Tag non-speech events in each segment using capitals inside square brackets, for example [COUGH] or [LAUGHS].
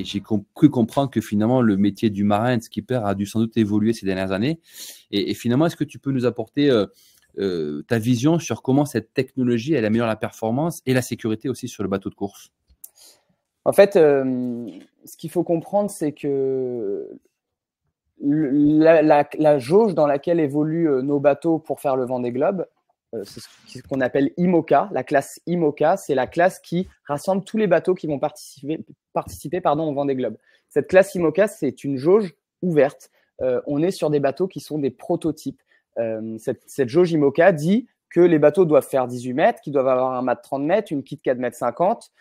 et j'ai pu cru comprendre que finalement le métier du marin de skipper a dû sans doute évoluer ces dernières années. Et, finalement, est-ce que tu peux nous apporter euh, euh, ta vision sur comment cette technologie elle améliore la performance et la sécurité aussi sur le bateau de course En fait, euh, ce qu'il faut comprendre, c'est que la, la, jauge dans laquelle évoluent nos bateaux pour faire le vent des globes, euh, c'est ce qu'on appelle IMOCA. La classe IMOCA, c'est la classe qui rassemble tous les bateaux qui vont participer, participer pardon, au Vendée Globe. Cette classe IMOCA, c'est une jauge ouverte. Euh, on est sur des bateaux qui sont des prototypes. Euh, cette, jauge IMOCA dit que les bateaux doivent faire 18 mètres, qu'ils doivent avoir un mât de 30 mètres, une de 4 mètres 50,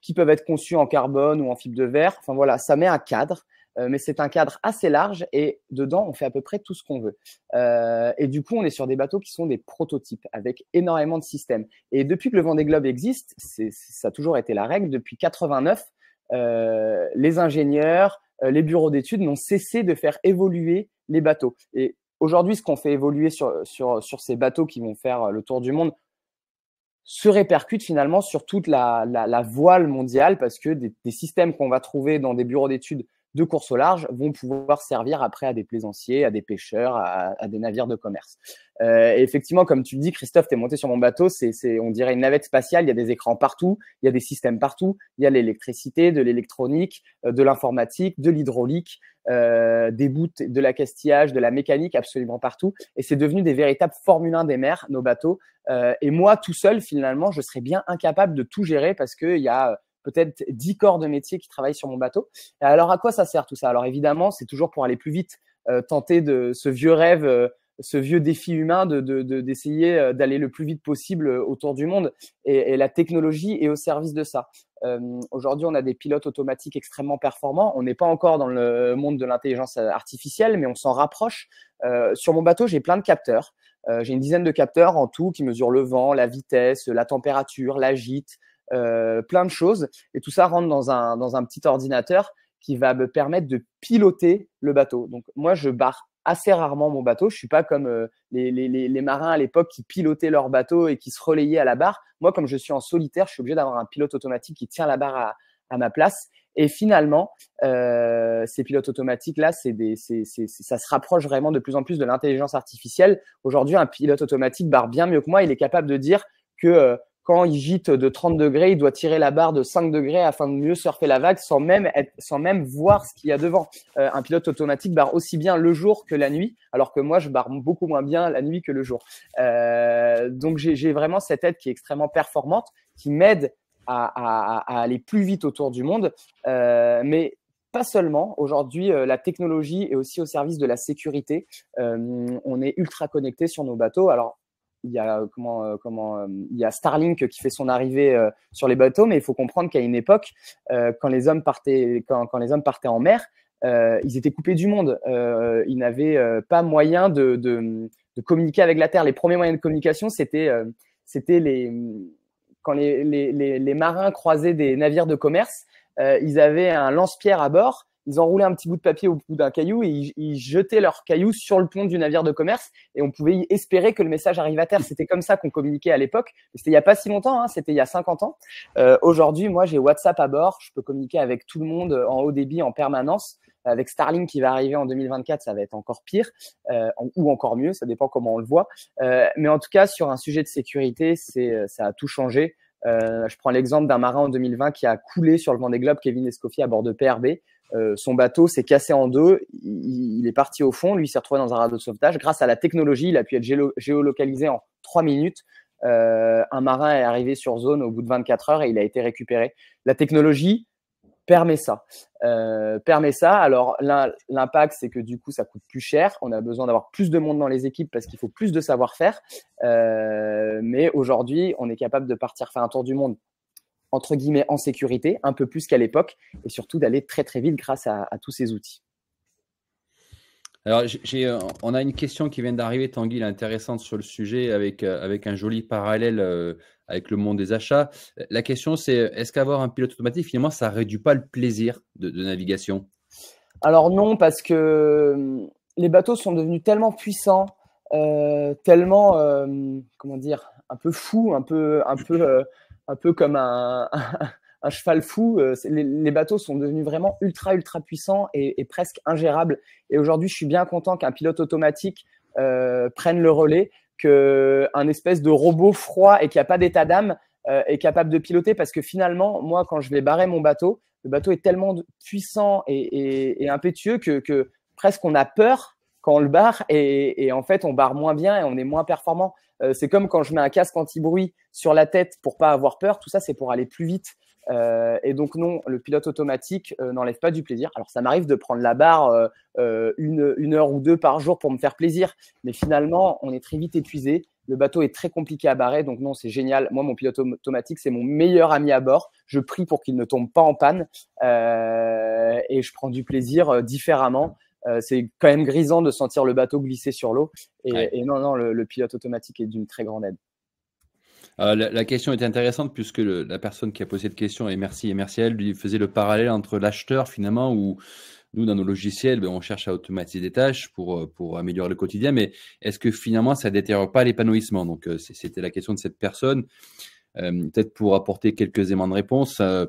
qui peuvent être conçus en carbone ou en fibre de verre. Enfin voilà, ça met un cadre euh, mais c'est un cadre assez large et dedans, on fait à peu près tout ce qu'on veut. Euh, et du coup, on est sur des bateaux qui sont des prototypes avec énormément de systèmes. Et depuis que le Vendée Globe existe, ça a toujours été la règle, depuis 89, euh, les ingénieurs, les bureaux d'études n'ont cessé de faire évoluer les bateaux. Et aujourd'hui, ce qu'on fait évoluer sur, sur, sur ces bateaux qui vont faire le tour du monde, se répercute finalement sur toute la, la, voile mondiale parce que des systèmes qu'on va trouver dans des bureaux d'études de course au large vont pouvoir servir après à des plaisanciers, à des pêcheurs, à, des navires de commerce. Euh, et effectivement, comme tu le dis, Christophe, tu es monté sur mon bateau, c'est, on dirait une navette spatiale, il y a des écrans partout, il y a des systèmes partout, il y a l'électricité, de l'électronique, euh, de l'informatique, de l'hydraulique, euh, des bouts, de la castillage, de la mécanique, absolument partout. Et c'est devenu des véritables Formule 1 des mers, nos bateaux. et moi, tout seul, finalement, je serais bien incapable de tout gérer parce qu'il y a peut-être dix corps de métier qui travaillent sur mon bateau. alors, à quoi ça sert tout ça Alors, évidemment, c'est toujours pour aller plus vite, euh, tenter de ce vieux rêve, euh, ce vieux défi humain d'essayer euh, d'aller le plus vite possible autour du monde. Et, la technologie est au service de ça. aujourd'hui, on a des pilotes automatiques extrêmement performants. On n'est pas encore dans le monde de l'intelligence artificielle, mais on s'en rapproche. sur mon bateau, j'ai plein de capteurs. j'ai une dizaine de capteurs en tout qui mesurent le vent, la vitesse, la température, la gîte, euh, plein de choses. Et tout ça rentre dans un, petit ordinateur qui va me permettre de piloter le bateau. Donc moi, je barre assez rarement mon bateau. Je suis pas comme euh, les, marins à l'époque qui pilotaient leur bateau et qui se relayaient à la barre. Moi, comme je suis en solitaire, je suis obligé d'avoir un pilote automatique qui tient la barre à, ma place. Et finalement, euh, ces pilotes automatiques-là, c'est ça se rapproche vraiment de plus en plus de l'intelligence artificielle. Aujourd'hui, un pilote automatique barre bien mieux que moi. Il est capable de dire que quand il gîte de 30 degrés, il doit tirer la barre de 5 degrés afin de mieux surfer la vague sans même, être, sans même voir ce qu'il y a devant. Euh, un pilote automatique barre aussi bien le jour que la nuit, alors que moi, je barre beaucoup moins bien la nuit que le jour. Euh, donc, j'ai vraiment cette aide qui est extrêmement performante, qui m'aide à, aller plus vite autour du monde. Euh, mais pas seulement. Aujourd'hui, la technologie est aussi au service de la sécurité. on est ultra connecté sur nos bateaux. Alors, il y a euh, comment euh, euh, il y a Starlink qui fait son arrivée sur les bateaux, mais il faut comprendre qu'à une époque, quand les hommes partaient quand, les hommes partaient en mer, ils étaient coupés du monde. ils n'avaient pas moyen de, communiquer avec la terre. Les premiers moyens de communication, c'était les quand les, les, marins croisaient des navires de commerce, ils avaient un lance-pierre à bord ils enroulaient un petit bout de papier au bout d'un caillou et ils, jetaient leur caillou sur le pont du navire de commerce et on pouvait espérer que le message arrive à terre. C'était comme ça qu'on communiquait à l'époque. C'était il n'y a pas si longtemps, hein, c'était il y a 50 ans. Euh, aujourd'hui, moi, j'ai WhatsApp à bord. Je peux communiquer avec tout le monde en haut débit en permanence. Avec Starlink qui va arriver en 2024, ça va être encore pire euh, ou encore mieux, ça dépend comment on le voit. Euh, mais en tout cas, sur un sujet de sécurité, c'est ça a tout changé. je prends l'exemple d'un marin en 2020 qui a coulé sur le Vendée Globe, Kevin Escoffier, à bord de PRB. Euh, son bateau s'est cassé en deux, il, est parti au fond, lui s'est retrouvé dans un radeau de sauvetage. Grâce à la technologie, il a pu être géolocalisé en trois minutes. Euh, un marin est arrivé sur zone au bout de 24 heures et il a été récupéré. La technologie permet ça. Euh, permet ça. Alors l'impact, c'est que du coup, ça coûte plus cher. On a besoin d'avoir plus de monde dans les équipes parce qu'il faut plus de savoir-faire. mais aujourd'hui, on est capable de partir faire un tour du monde entre guillemets, en sécurité, un peu plus qu'à l'époque, et surtout d'aller très très vite grâce à, tous ces outils. Alors, j'ai, euh, on a une question qui vient d'arriver, Tanguy, intéressante sur le sujet, avec, euh, avec un joli parallèle euh, avec le monde des achats. La question, c'est est-ce qu'avoir un pilote automatique, finalement, ça réduit pas le plaisir de, navigation Alors non, parce que les bateaux sont devenus tellement puissants, tellement, comment dire, un peu fous, un peu, un peu un peu comme un, [LAUGHS] cheval fou. Euh, les, bateaux sont devenus vraiment ultra, ultra puissants et, presque ingérables. Et aujourd'hui, je suis bien content qu'un pilote automatique euh, prenne le relais, qu'un espèce de robot froid et qui n'a pas d'état d'âme euh, est capable de piloter. Parce que finalement, moi, quand je vais barrer mon bateau, le bateau est tellement puissant et, impétueux que, presque on a peur quand on le barre et, et en fait on barre moins bien et on est moins performant. Euh, c'est comme quand je mets un casque anti-bruit sur la tête pour pas avoir peur. Tout ça, c'est pour aller plus vite. Euh, et donc non, le pilote automatique euh, n'enlève pas du plaisir. Alors ça m'arrive de prendre la barre une, heure ou deux par jour pour me faire plaisir, mais finalement on est très vite épuisé. Le bateau est très compliqué à barrer, donc non, c'est génial. Moi, mon pilote automatique, c'est mon meilleur ami à bord. Je prie pour qu'il ne tombe pas en panne et je prends du plaisir différemment euh, c'est quand même grisant de sentir le bateau glisser sur l'eau. Et, non, non, le, pilote automatique est d'une très grande aide. Euh, la, question est intéressante puisque la personne qui a posé cette question, et merci, et merci elle, lui faisait le parallèle entre l'acheteur finalement où nous, dans nos logiciels, ben, on cherche à automatiser des tâches pour, euh, pour améliorer le quotidien, mais est-ce que finalement ça ne détériore pas l'épanouissement Donc, c'était la question de cette personne. Euh, peut-être pour apporter quelques aimants de réponse, euh,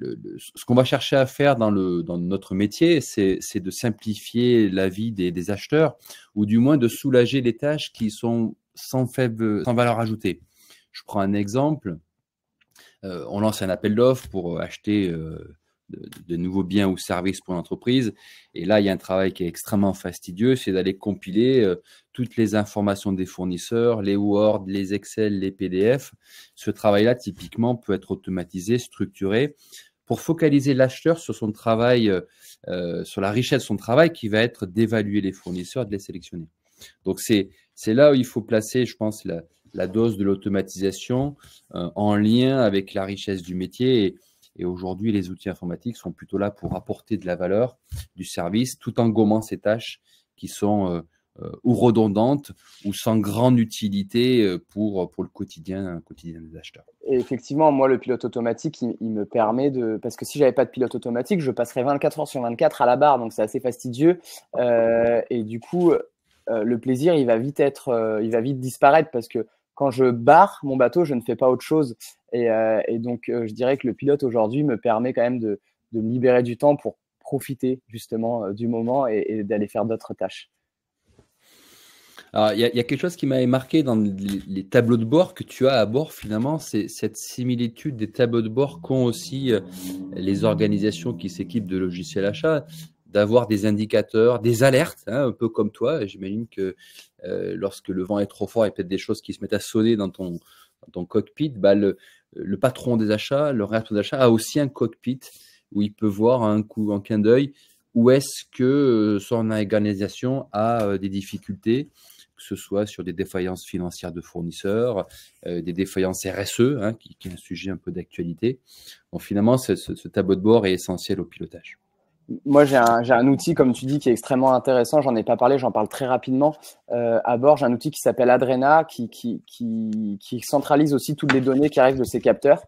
ce qu'on va chercher à faire dans, le, dans notre métier, c'est de simplifier la vie des, acheteurs ou du moins de soulager les tâches qui sont sans, faible, sans valeur ajoutée. Je prends un exemple. Euh, on lance un appel d'offres pour acheter de, nouveaux biens ou services pour l'entreprise. Et là, il y a un travail qui est extrêmement fastidieux, c'est d'aller compiler euh, toutes les informations des fournisseurs, les Word, les Excel, les PDF. Ce travail-là, typiquement, peut être automatisé, structuré, pour focaliser l'acheteur sur son travail, euh, euh, sur la richesse de son travail, qui va être d'évaluer les fournisseurs, et de les sélectionner. Donc, c'est là où il faut placer, je pense, la, dose de l'automatisation en lien avec la richesse du métier. Et, et aujourd'hui, les outils informatiques sont plutôt là pour apporter de la valeur, du service, tout en gommant ces tâches qui sont euh, euh, ou redondantes ou sans grande utilité euh, pour, pour le quotidien, quotidien des acheteurs. effectivement, moi, le pilote automatique, il, me permet de... Parce que si j'avais pas de pilote automatique, je passerais 24 heures sur 24 à la barre, donc c'est assez fastidieux. et du coup, le plaisir, il va vite être, il va vite disparaître parce que quand je barre mon bateau, je ne fais pas autre chose. Et, euh, donc, euh, je dirais que le pilote aujourd'hui me permet quand même de, me libérer du temps pour profiter justement euh, du moment et, d'aller faire d'autres tâches. Alors, il y, a quelque chose qui m'avait marqué dans les, tableaux de bord que tu as à bord, finalement, c'est cette similitude des tableaux de bord qu'ont aussi les organisations qui s'équipent de logiciels achats d'avoir des indicateurs, des alertes, hein, un peu comme toi. J'imagine que euh, lorsque le vent est trop fort et peut-être des choses qui se mettent à sonner dans ton, cockpit, bah, le, patron des achats, le réacteur d'achat a aussi un cockpit où il peut voir un coup en clin d'œil où est-ce que euh, son organisation a euh, des difficultés, que ce soit sur des défaillances financières de fournisseurs, des défaillances RSE, hein, qui, est un sujet un peu d'actualité. finalement, ce tableau de bord est essentiel au pilotage moi, j'ai un, un, outil, comme tu dis, qui est extrêmement intéressant. J'en ai pas parlé, j'en parle très rapidement. Euh, à bord, j'ai un outil qui s'appelle Adrena, qui, qui, qui, centralise aussi toutes les données qui arrivent de ces capteurs.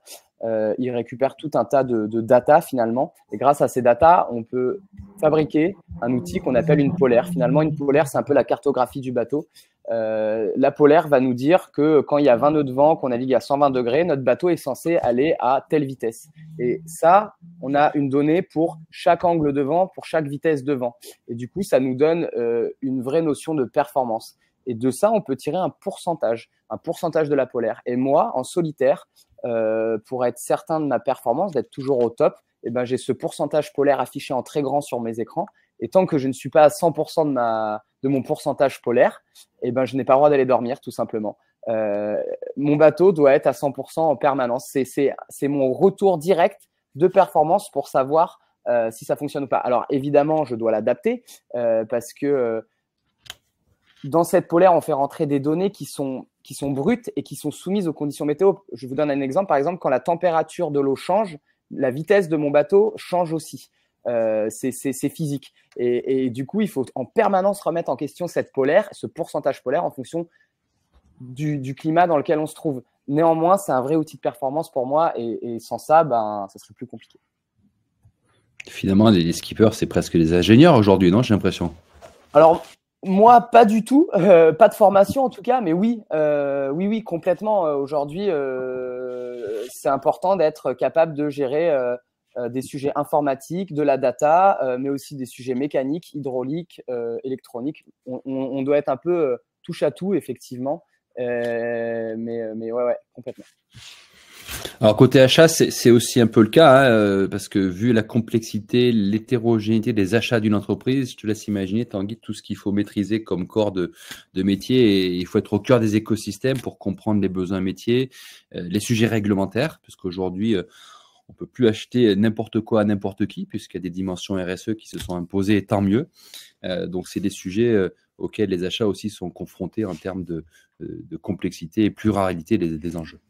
Euh, il récupère tout un tas de, de, data finalement. Et grâce à ces data, on peut fabriquer un outil qu'on appelle une polaire. Finalement, une polaire, c'est un peu la cartographie du bateau. Euh, la polaire va nous dire que quand il y a 20 nœuds de vent, qu'on navigue à 120 degrés, notre bateau est censé aller à telle vitesse. Et ça, on a une donnée pour chaque angle de vent, pour chaque vitesse de vent. Et du coup, ça nous donne euh, une vraie notion de performance. Et de ça, on peut tirer un pourcentage, un pourcentage de la polaire. Et moi, en solitaire, euh, pour être certain de ma performance, d'être toujours au top, eh ben, j'ai ce pourcentage polaire affiché en très grand sur mes écrans. Et tant que je ne suis pas à 100% de, ma, de mon pourcentage polaire, eh ben, je n'ai pas le droit d'aller dormir, tout simplement. Euh, mon bateau doit être à 100% en permanence. C'est mon retour direct de performance pour savoir euh, si ça fonctionne ou pas. Alors évidemment, je dois l'adapter euh, parce que euh, dans cette polaire, on fait rentrer des données qui sont, qui sont brutes et qui sont soumises aux conditions météo. Je vous donne un exemple. Par exemple, quand la température de l'eau change, la vitesse de mon bateau change aussi. c'est physique. Et, et, du coup, il faut en permanence remettre en question cette polaire, ce pourcentage polaire en fonction du, du climat dans lequel on se trouve. Néanmoins, c'est un vrai outil de performance pour moi et, sans ça, ben, ça serait plus compliqué. Finalement, les skippers, c'est presque des ingénieurs aujourd'hui, non J'ai l'impression. Alors, moi, pas du tout, [LAUGHS] euh, pas de formation en tout cas, mais oui, euh, oui, oui, complètement. Euh, aujourd'hui, c'est important d'être capable de gérer des sujets informatiques, de la data, mais aussi des sujets mécaniques, hydrauliques, électroniques. On, on, doit être un peu touche à tout, effectivement. Euh, mais, euh, mais ouais, ouais, complètement. Alors côté achat, c'est aussi un peu le cas, hein, euh, parce que vu la complexité, l'hétérogénéité des achats d'une entreprise, je te laisse imaginer, Tanguy, tout ce qu'il faut maîtriser comme corps de, de, métier, et il faut être au cœur des écosystèmes pour comprendre les besoins métiers, les sujets réglementaires, parce qu'aujourd'hui, on peut plus acheter n'importe quoi à n'importe qui, puisqu'il y a des dimensions RSE qui se sont imposées, et tant mieux. donc, c'est des sujets auxquels les achats aussi sont confrontés en termes de, euh, complexité et pluralité des enjeux.